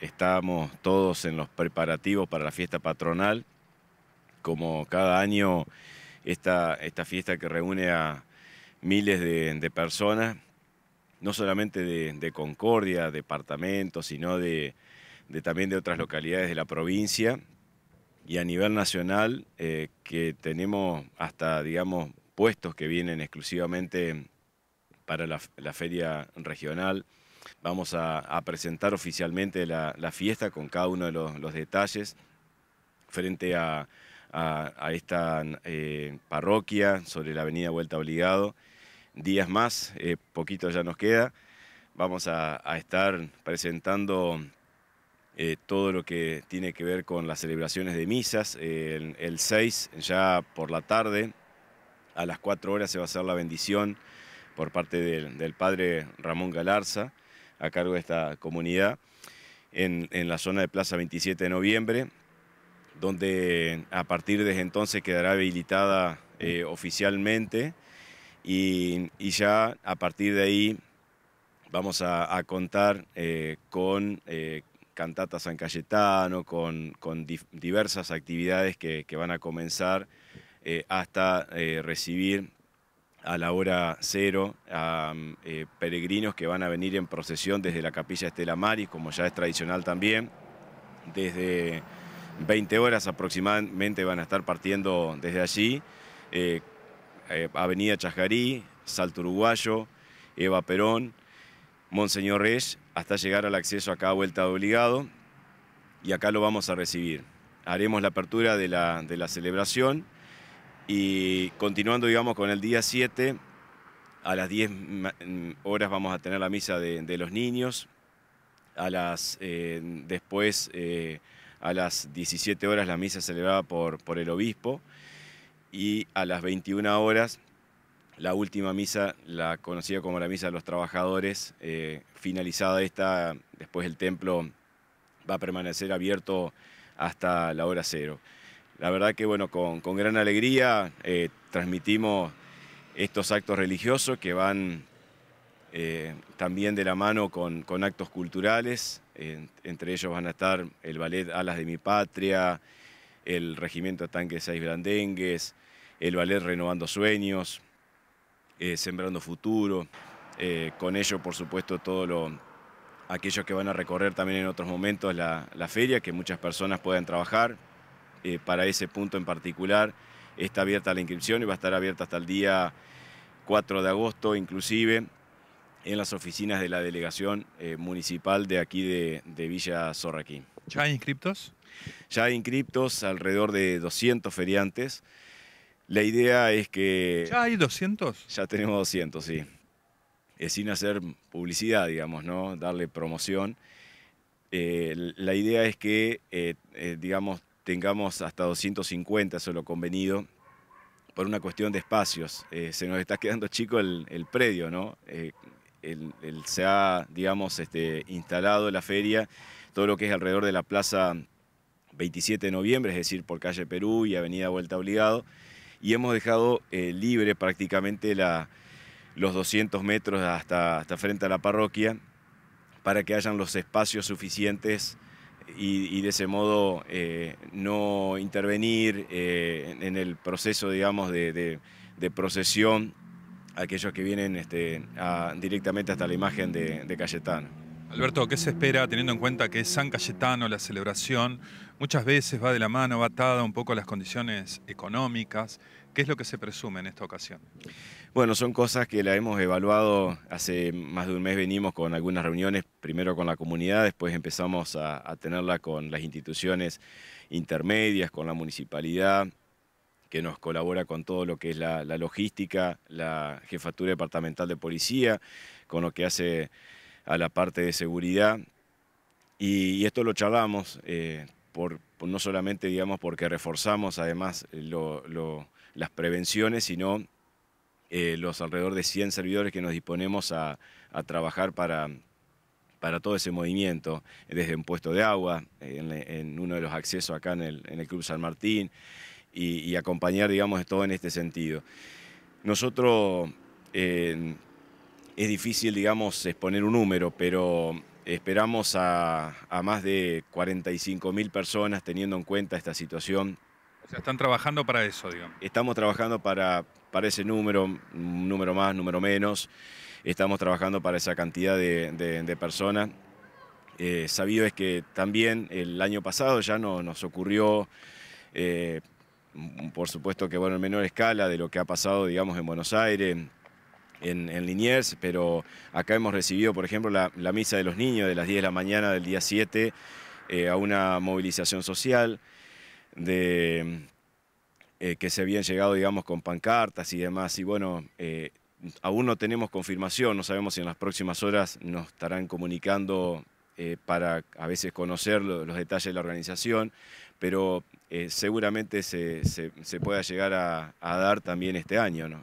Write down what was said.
Estamos todos en los preparativos para la fiesta patronal. Como cada año, esta, fiesta que reúne a miles de, personas, no solamente de, Concordia, departamentos, sino de, también de otras localidades de la provincia y a nivel nacional, eh, que tenemos hasta, digamos, puestos que vienen exclusivamente para la feria regional. Vamos a, presentar oficialmente la, fiesta con cada uno de los, detalles frente a, esta eh, parroquia sobre la avenida Vuelta Obligado. Días más, eh, poquito ya nos queda. Vamos a, estar presentando eh, todo lo que tiene que ver con las celebraciones de misas. El, 6, ya por la tarde, a las 4 horas se va a hacer la bendición por parte del padre Ramón Galarza a cargo de esta comunidad en, la zona de Plaza 27 de noviembre, donde a partir de entonces quedará habilitada eh, oficialmente y, ya a partir de ahí vamos a, contar eh, con eh, Cantata San Cayetano, con, diversas actividades que, que, van a comenzar hasta recibir a la hora cero a mm, eh, peregrinos que van a venir en procesión desde la capilla Estela Maris, como ya es tradicional también. Desde 20 horas aproximadamente van a estar partiendo desde allí. Eh, eh, Avenida Chajarí, Salto Uruguayo, Eva Perón, Monseñor Reyes, hasta llegar al acceso acá a Vuelta de Obligado. Y acá lo vamos a recibir. Haremos la apertura de la celebración y continuando, digamos, con el día 7, a las 10 mm, mm, horas vamos a tener la misa de, los niños. A las, eh, después, eh, a las 17 horas, la misa celebrada por, el obispo. Y a las 21 horas, la última misa, la conocida como la misa de los trabajadores, eh, finalizada esta, después el templo va a permanecer abierto hasta la hora cero. La verdad que bueno, con, gran alegría eh, transmitimos estos actos religiosos que van eh, también de la mano con, actos culturales. entre ellos van a estar el ballet Alas de mi Patria, el Regimiento Tanque seis brandengues, el ballet Renovando Sueños, eh, Sembrando Futuro. con ello, por supuesto, todo lo, aquellos que van a recorrer también en otros momentos la, la feria, que muchas personas puedan trabajar, eh, para ese punto en particular. Está abierta la inscripción y va a estar abierta hasta el día 4 de agosto, inclusive en las oficinas de la delegación eh, municipal de aquí de, Villa Zorraquín. ¿Ya hay inscriptos? Ya hay inscriptos, alrededor de 200 feriantes. La idea es que... ¿Ya hay 200? Ya tenemos 200, sí. Es sin hacer publicidad, digamos, ¿no? Darle promoción. Eh, la idea es que, digamos, tengamos hasta 250, eso lo convenido, por una cuestión de espacios. Eh, se nos está quedando chico el, predio, ¿no? Eh, el, se ha, digamos, este, instalado la feria, todo lo que es alrededor de la plaza 27 de noviembre, es decir, por calle Perú y avenida Vuelta Obligado, y hemos dejado eh, libre prácticamente la, los 200 metros hasta, hasta frente a la parroquia para que hayan los espacios suficientes y, de ese modo eh, no intervenir eh, en el proceso, digamos, de, de, de procesión aquellos que vienen este, directamente hasta la imagen de, de Cayetano. Alberto, ¿qué se espera teniendo en cuenta que es San Cayetano la celebración? Muchas veces va de la mano, va atada un poco a las condiciones económicas. ¿Qué es lo que se presume en esta ocasión? Bueno, son cosas que la hemos evaluado hace más de un mes, venimos con algunas reuniones, primero con la comunidad, después empezamos a, tenerla con las instituciones intermedias, con la municipalidad, que nos colabora con todo lo que es la, logística, la jefatura departamental de policía, con lo que hace a la parte de seguridad. Y, esto lo charlamos, eh, por, no solamente digamos porque reforzamos además las prevenciones, sino eh, los alrededor de 100 servidores que nos disponemos a, trabajar para, para todo ese movimiento, eh, desde un puesto de agua, eh, en, uno de los accesos acá en el, Club San Martín, y, acompañar, digamos, todo en este sentido. Nosotros, es difícil, digamos, exponer un número, pero esperamos a, a más de 45 mil personas teniendo en cuenta esta situación están trabajando para eso, digamos. Estamos trabajando para, para ese número, un número más, número menos. Estamos trabajando para esa cantidad de, personas. Eh, sabido es que también el año pasado ya no, nos ocurrió, eh, por supuesto que bueno, en menor escala de lo que ha pasado, digamos, en Buenos Aires, en, Liniers, pero acá hemos recibido, por ejemplo, la, misa de los niños de las 10 de la mañana del día 7 eh, a una movilización social de eh, que se habían llegado, digamos, con pancartas y demás. Y bueno, eh, aún no tenemos confirmación, no sabemos si en las próximas horas nos estarán comunicando eh, para a veces conocer los detalles de la organización, pero seguramente se, pueda llegar a, a dar también este año, ¿no?